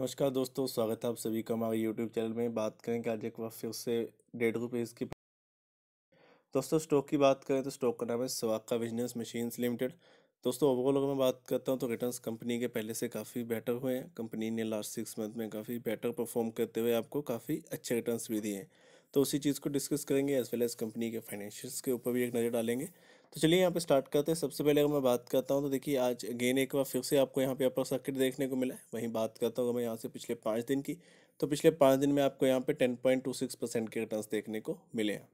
नमस्कार दोस्तों स्वागत है आप सभी का हमारे यूट्यूब चैनल में बात कि आज एक बार फिर से डेढ़ रुपीज़ की दोस्तों स्टॉक की बात करें तो स्टॉक का नाम है सवाका बिजनेस मशीन्स लिमिटेड दोस्तों ओवरऑल अगर मैं बात करता हूँ तो रिटर्न्स कंपनी के पहले से काफ़ी बेटर हुए हैं कंपनी ने लास्ट सिक्स मंथ में काफ़ी बेटर परफॉर्म करते हुए आपको काफ़ी अच्छे रिटर्न्स भी दिए हैं तो उसी चीज़ को डिस्कस करेंगे एज वेल एज कंपनी के फाइनेंशियल्स के ऊपर भी एक नज़र डालेंगे तो चलिए यहाँ पे स्टार्ट करते हैं सबसे पहले अगर मैं बात करता हूँ तो देखिए आज अगेन एक बार फिर से आपको यहाँ पे अपर सर्किट देखने को मिला है वहीं बात करता हूँ मैं यहाँ से पिछले पाँच दिन की तो पिछले पाँच दिन में आपको यहाँ पे ten point two six percent के रिटर्न देखने को मिले हैं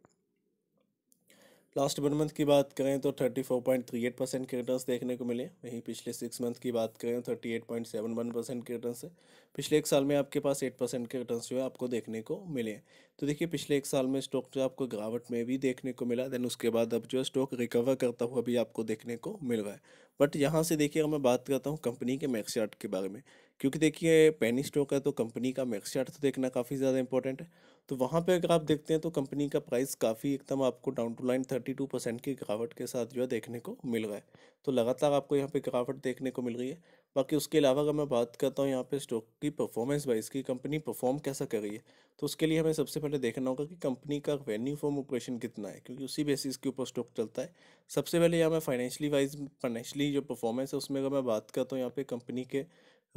लास्ट वन मंथ की बात करें तो thirty four point three eight percent के रिटर्न देखने को मिले वहीं पिछले सिक्स मंथ की बात करें thirty eight point seven one percent के रिटर्न है पिछले एक साल में आपके पास एट परसेंट के रिटर्न जो है आपको देखने को मिले तो देखिए पिछले एक साल में स्टॉक जो आपको गिरावट में भी देखने को मिला देन उसके बाद अब जो स्टॉक रिकवर करता हुआ भी आपको देखने को मिल रहा है बट यहाँ से देखिए अगर मैं बात करता हूँ कंपनी के मैक्स के बारे में क्योंकि देखिए पैनी स्टॉक है तो कंपनी का मैक्स तो देखना काफ़ी ज़्यादा इंपॉर्टेंट है तो वहाँ पर अगर आप देखते हैं तो कंपनी का प्राइस काफ़ी एकदम आपको down to line thirty two percent की गिरावट के साथ जो है देखने को मिल रहा है तो लगातार आपको यहाँ पर गिरावट देखने को मिल रही है बाकी उसके अलावा अगर मैं बात करता हूँ यहाँ पर स्टॉक की परफॉर्मेंस वाइज की कंपनी परफॉर्म कैसा कर रही है तो उसके लिए हमें सबसे पहले देखना होगा कि कंपनी का वेन्यू फॉर्म ऑपरेशन कितना है क्योंकि उसी बेसिस के ऊपर स्टॉक चलता है सबसे पहले यहाँ मैं फाइनेंशियली वाइज फाइनेंशियली जो परफॉर्मेंस है उसमें अगर मैं बात करता हूँ यहाँ पे कंपनी के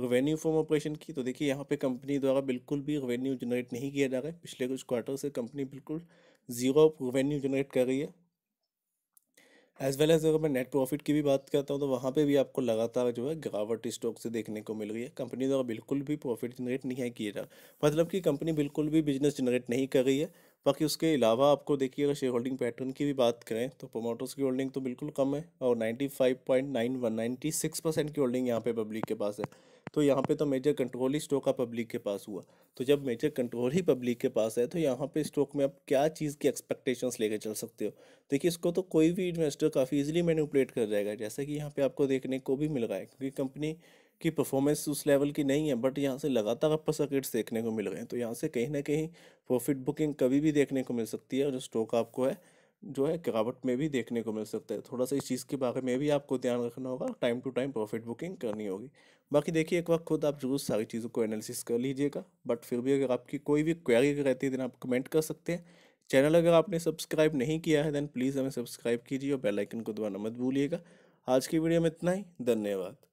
रेवेन्यू फॉर्म ऑपरेशन की तो देखिए यहाँ पे कंपनी द्वारा बिल्कुल भी रेवेन्यू जनरेट नहीं किया जा रहा है पिछले कुछ क्वार्टर से कंपनी बिल्कुल ज़ीरो रेवेन्यू जनरेट कर रही है एज़ वेल एज़ अगर मैं नेट प्रॉफिट की भी बात करता हूँ तो वहाँ पे भी आपको लगातार जो है गिरावट स्टॉक से देखने को मिल रही है कंपनी द्वारा बिल्कुल भी प्रॉफिट जनरेट नहीं किया जा मतलब कि कंपनी बिल्कुल भी बिजनेस जनरेट नहीं कर रही है बाकी उसके अलावा आपको देखिए अगर शेयर होल्डिंग पैटर्न की भी बात करें तो प्रोमोटर्स की होल्डिंग तो बिल्कुल कम है और ninety five point nine one ninety six percent की होल्डिंग यहाँ पे पब्लिक के पास है तो यहाँ पे तो मेजर कंट्रोल ही स्टॉक का पब्लिक के पास हुआ तो जब मेजर कंट्रोल ही पब्लिक के पास है तो यहाँ पे स्टॉक में आप क्या चीज़ की एक्सपेक्टेशंस लेके चल सकते हो देखिए इसको तो कोई भी इन्वेस्टर काफ़ी इजीली मैनिपुलेट कर जाएगा जैसा कि यहाँ पे आपको देखने को भी मिल रहा है क्योंकि कंपनी कि परफॉर्मेंस उस लेवल की नहीं है बट यहाँ से लगातार अपर सर्किट्स देखने को मिल रहे हैं तो यहाँ से कहीं ना कहीं प्रॉफिट बुकिंग कभी भी देखने को मिल सकती है और जो स्टॉक आपको है जो है गिरावट में भी देखने को मिल सकता है थोड़ा सा इस चीज़ के बारे में भी आपको ध्यान रखना होगा time to time profit booking करनी होगी बाकी देखिए एक बार खुद आप जरूर सारी चीज़ों को एनालिसिस कर लीजिएगा बट फिर भी अगर आपकी कोई भी क्वेरी रहती है देन तो आप कमेंट कर सकते हैं चैनल अगर आपने सब्सक्राइब नहीं किया है देन प्लीज़ हमें सब्सक्राइब कीजिए और बेलाइकन को दबाना मत भूलिएगा आज की वीडियो में इतना ही धन्यवाद